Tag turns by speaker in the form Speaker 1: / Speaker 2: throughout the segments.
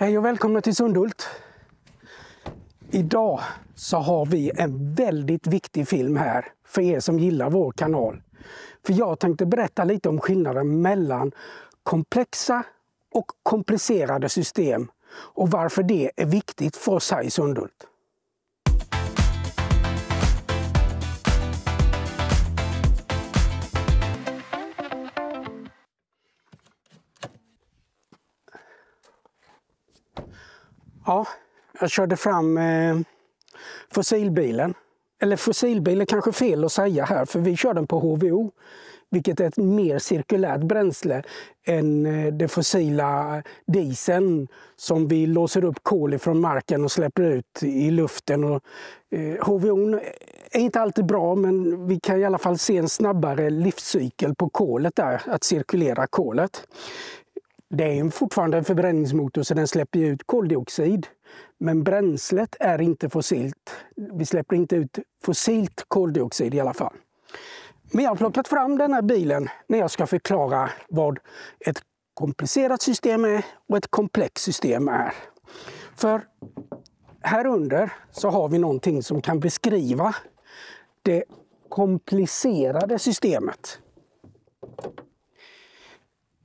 Speaker 1: Hej och välkomna till Sundhult. Idag så har vi en väldigt viktig film här för er som gillar vår kanal. För jag tänkte berätta lite om skillnaden mellan komplexa och komplicerade system och varför det är viktigt för oss här i Sundhult. Ja, jag körde fram eh, fossilbilen. Eller fossilbil är kanske fel att säga här, för vi kör den på HVO vilket är ett mer cirkulärt bränsle än eh, det fossila dieseln som vi låser upp kol ifrån marken och släpper ut i luften. Och, HVO eh, är inte alltid bra, men vi kan i alla fall se en snabbare livscykel på kolet där, att cirkulera kolet. Det är fortfarande en förbränningsmotor så den släpper ut koldioxid. Men bränslet är inte fossilt. Vi släpper inte ut fossilt koldioxid i alla fall. Men jag har plockat fram den här bilen när jag ska förklara vad ett komplicerat system är och ett komplext system är. För här under så har vi någonting som kan beskriva det komplicerade systemet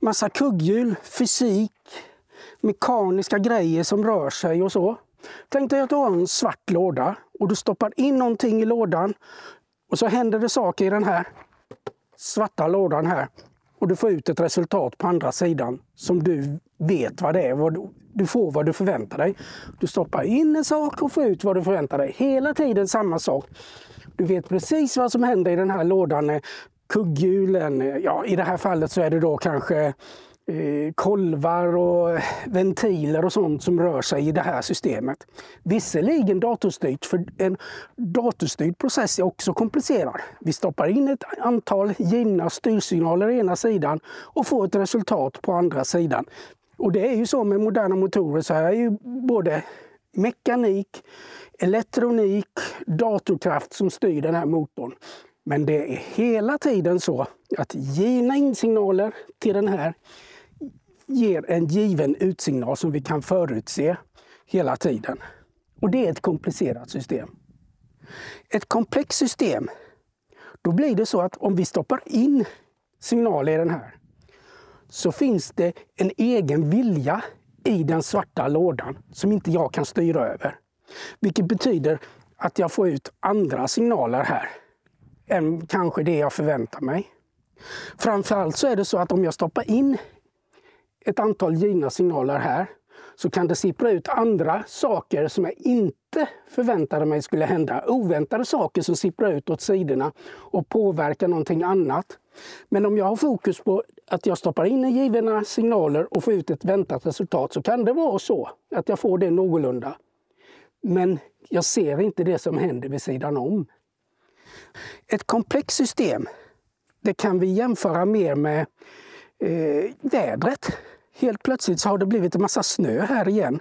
Speaker 1: massa kugghjul, fysik, mekaniska grejer som rör sig och så. Tänk dig att du har en svart låda och du stoppar in någonting i lådan och så händer det saker i den här svarta lådan här och du får ut ett resultat på andra sidan som du vet vad det är. Vad du får vad du förväntar dig. Du stoppar in en sak och får ut vad du förväntar dig. Hela tiden samma sak. Du vet precis vad som händer i den här lådan när kugghjulen, ja, i det här fallet så är det då kanske eh, kolvar och ventiler och sånt som rör sig i det här systemet. Visserligen datorstyrt, för en datorstyrd process är också komplicerad. Vi stoppar in ett antal givna styrsignaler i ena sidan och får ett resultat på andra sidan. Och det är ju så med moderna motorer, så här är ju både mekanik, elektronik, datorkraft som styr den här motorn. Men det är hela tiden så att givna insignaler till den här ger en given utsignal som vi kan förutse hela tiden. Och det är ett komplicerat system. Ett komplext system, då blir det så att om vi stoppar in signal i den här så finns det en egen vilja i den svarta lådan som inte jag kan styra över. Vilket betyder att jag får ut andra signaler här än kanske det jag förväntar mig. Framförallt så är det så att om jag stoppar in ett antal givna signaler här så kan det sippra ut andra saker som jag inte förväntade mig skulle hända. Oväntade saker som sipprar ut åt sidorna och påverkar någonting annat. Men om jag har fokus på att jag stoppar in givna signaler och får ut ett väntat resultat så kan det vara så att jag får det någorlunda. Men jag ser inte det som händer vid sidan om. Ett komplext system det kan vi jämföra mer med eh, vädret. Helt plötsligt så har det blivit en massa snö här igen.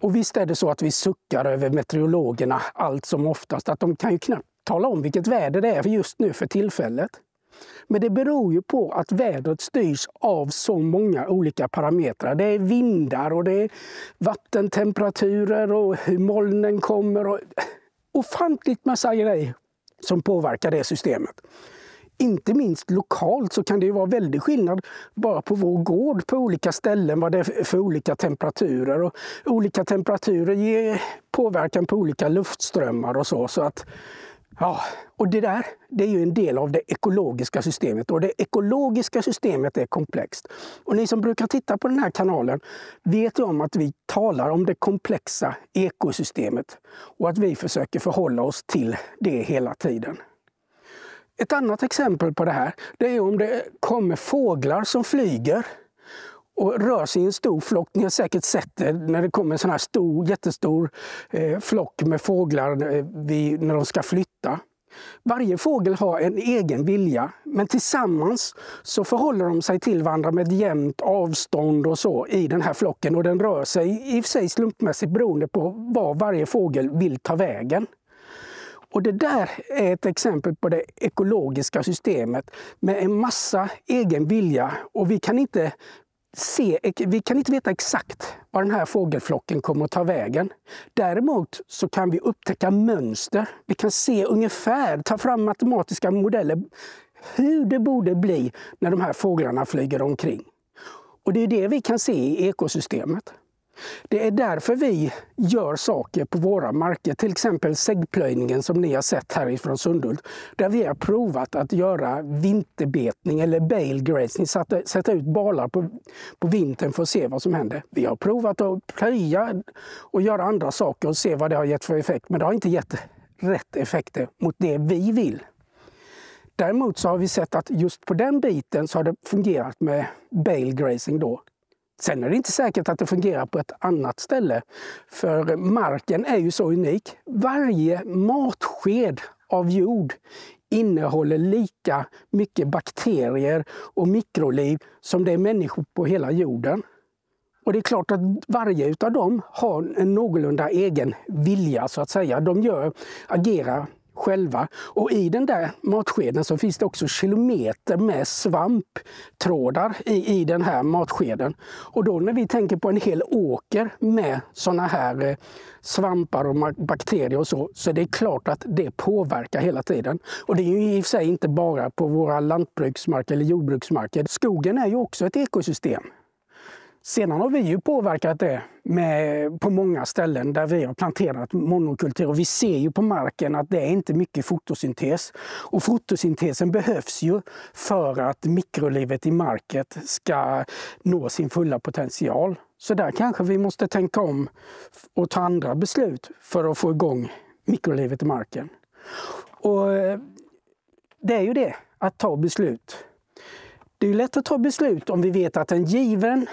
Speaker 1: Och visst är det så att vi suckar över meteorologerna allt som oftast. Att de kan ju knappt tala om vilket väder det är just nu för tillfället. Men det beror ju på att vädret styrs av så många olika parametrar. Det är vindar och det är vattentemperaturer och hur molnen kommer. Och ofantligt massa grejer som påverkar det systemet. Inte minst lokalt så kan det ju vara väldig skillnad bara på vår gård på olika ställen vad det är för olika temperaturer. Och olika temperaturer ger påverkan på olika luftströmmar och så. så att Ja, och det där det är ju en del av det ekologiska systemet och det ekologiska systemet är komplext. Och ni som brukar titta på den här kanalen vet ju om att vi talar om det komplexa ekosystemet och att vi försöker förhålla oss till det hela tiden. Ett annat exempel på det här det är om det kommer fåglar som flyger och rör sig i en stor flock. Ni har säkert sett det när det kommer en sån här stor, jättestor eh, flock med fåglar eh, vid, när de ska flytta. Varje fågel har en egen vilja, men tillsammans så förhåller de sig till varandra med ett jämnt avstånd och så i den här flocken. Och den rör sig i och för sig slumpmässigt beroende på var varje fågel vill ta vägen. Och det där är ett exempel på det ekologiska systemet med en massa egen vilja. Och vi kan inte se, vi kan inte veta exakt var den här fågelflocken kommer att ta vägen. Däremot så kan vi upptäcka mönster. Vi kan se ungefär, ta fram matematiska modeller hur det borde bli när de här fåglarna flyger omkring. Och det är det vi kan se i ekosystemet. Det är därför vi gör saker på våra marker, till exempel säggplöjningen som ni har sett härifrån Sundhult, där vi har provat att göra vinterbetning eller bale grazing, sätta, ut balar på, på vintern för att se vad som händer. Vi har provat att plöja och göra andra saker och se vad det har gett för effekt, men det har inte gett rätt effekter mot det vi vill. Däremot så har vi sett att just på den biten så har det fungerat med bale grazing då, Sen är det inte säkert att det fungerar på ett annat ställe. För marken är ju så unik. Varje matsked av jord innehåller lika mycket bakterier och mikroliv som det är människor på hela jorden. Och det är klart att varje av dem har en någorlunda egen vilja så att säga. De gör, agerar själva. Och i den där matskeden så finns det också kilometer med svamptrådar i, i den här matskeden. Och då när vi tänker på en hel åker med sådana här eh, svampar och bakterier och så, så är det klart att det påverkar hela tiden. Och det är ju i och för sig inte bara på våra lantbruksmarker eller jordbruksmarker. Skogen är ju också ett ekosystem. Sedan har vi ju påverkat det med, på många ställen där vi har planterat monokultur. Och vi ser ju på marken att det är inte mycket fotosyntes. Och fotosyntesen behövs ju för att mikrolivet i marken ska nå sin fulla potential. Så där kanske vi måste tänka om och ta andra beslut för att få igång mikrolivet i marken. Och eh, det är ju det, att ta beslut. Det är lätt att ta beslut om vi vet att en given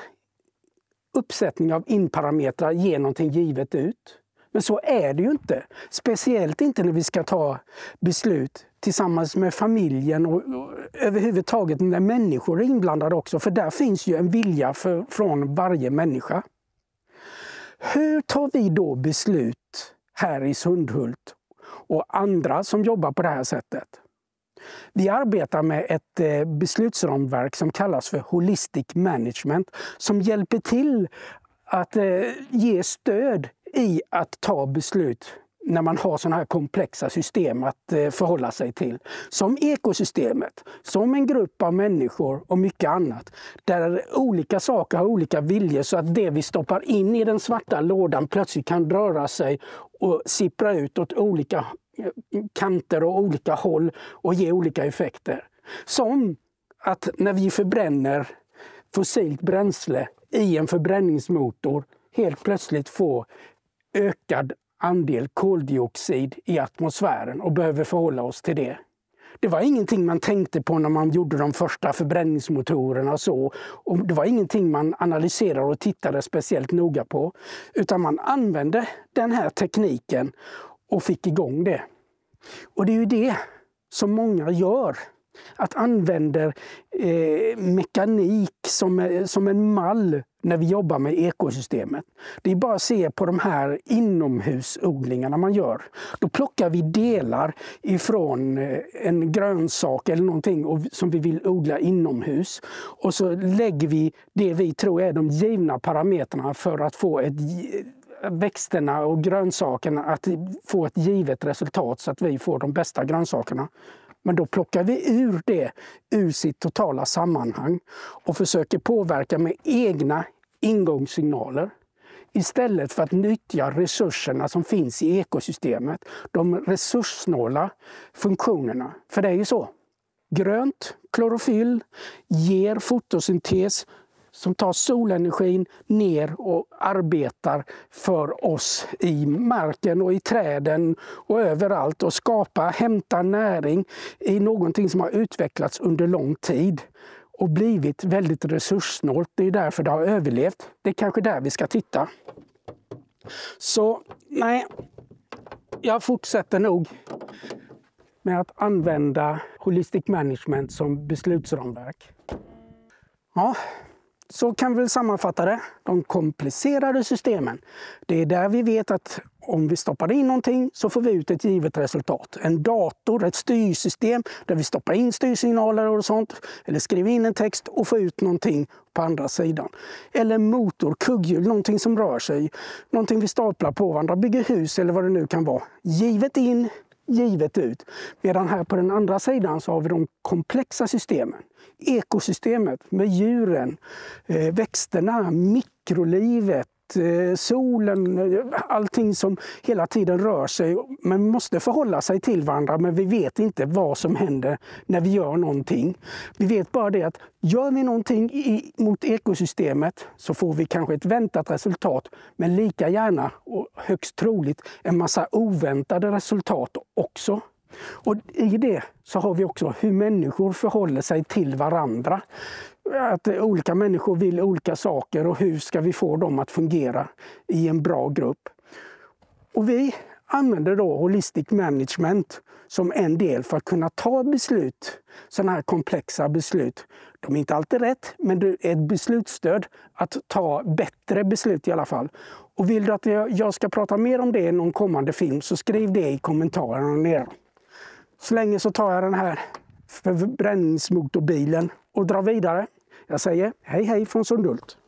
Speaker 1: uppsättning av inparametrar parametrar ger någonting givet ut. Men så är det ju inte. Speciellt inte när vi ska ta beslut tillsammans med familjen och, och överhuvudtaget när människor är inblandade också. För där finns ju en vilja för, från varje människa. Hur tar vi då beslut här i Sundhult och andra som jobbar på det här sättet? Vi arbetar med ett eh, beslutsramverk som kallas för Holistic Management som hjälper till att eh, ge stöd i att ta beslut när man har sådana här komplexa system att eh, förhålla sig till. Som ekosystemet, som en grupp av människor och mycket annat. Där olika saker har olika viljor så att det vi stoppar in i den svarta lådan plötsligt kan röra sig och sippra ut åt olika kanter och olika håll och ge olika effekter. Som att när vi förbränner fossilt bränsle i en förbränningsmotor helt plötsligt får ökad andel koldioxid i atmosfären och behöver förhålla oss till det. Det var ingenting man tänkte på när man gjorde de första förbränningsmotorerna. Och så. Och det var ingenting man analyserade och tittade speciellt noga på. Utan man använde den här tekniken och fick igång det. Och det är ju det som många gör. Att använder eh, mekanik som, eh, som en mall när vi jobbar med ekosystemet. Det är bara att se på de här inomhusodlingarna man gör. Då plockar vi delar ifrån eh, en grönsak eller någonting som vi vill odla inomhus. Och så lägger vi det vi tror är de givna parametrarna för att få ett växterna och grönsakerna att få ett givet resultat så att vi får de bästa grönsakerna. Men då plockar vi ur det ur sitt totala sammanhang och försöker påverka med egna ingångssignaler istället för att nyttja resurserna som finns i ekosystemet. De resurssnåla funktionerna. För det är ju så. Grönt, klorofyll, ger fotosyntes som tar solenergin ner och arbetar för oss i marken och i träden och överallt och skapar, hämtar näring i någonting som har utvecklats under lång tid och blivit väldigt resurssnålt. Det är därför det har överlevt. Det är kanske där vi ska titta. Så nej, jag fortsätter nog med att använda Holistic Management som beslutsramverk. Ja, så kan vi sammanfatta det. De komplicerade systemen. Det är där vi vet att om vi stoppar in någonting så får vi ut ett givet resultat. En dator, ett styrsystem där vi stoppar in styrsignaler och sånt, eller skriver in en text och får ut någonting på andra sidan. Eller motor, kugghjul, någonting som rör sig, någonting vi staplar på varandra, bygger hus eller vad det nu kan vara. Givet in, givet ut. Medan här på den andra sidan så har vi de komplexa systemen. Ekosystemet med djuren, eh, växterna, mikrolivet, Eh, solen, allting som hela tiden rör sig. Man måste förhålla sig till varandra, men vi vet inte vad som händer när vi gör någonting. Vi vet bara det att gör vi någonting i, mot ekosystemet så får vi kanske ett väntat resultat, men lika gärna och högst troligt en massa oväntade resultat också. Och I det så har vi också hur människor förhåller sig till varandra att olika människor vill olika saker och hur ska vi få dem att fungera i en bra grupp. Och vi använder då holistic management som en del för att kunna ta beslut, sådana här komplexa beslut. De är inte alltid rätt, men det är ett beslutsstöd att ta bättre beslut i alla fall. Och vill du att jag ska prata mer om det i någon kommande film så skriv det i kommentarerna nere. Så länge så tar jag den här förbränningsmotorbilen och drar vidare. Jag säger hej hej från Sundhult.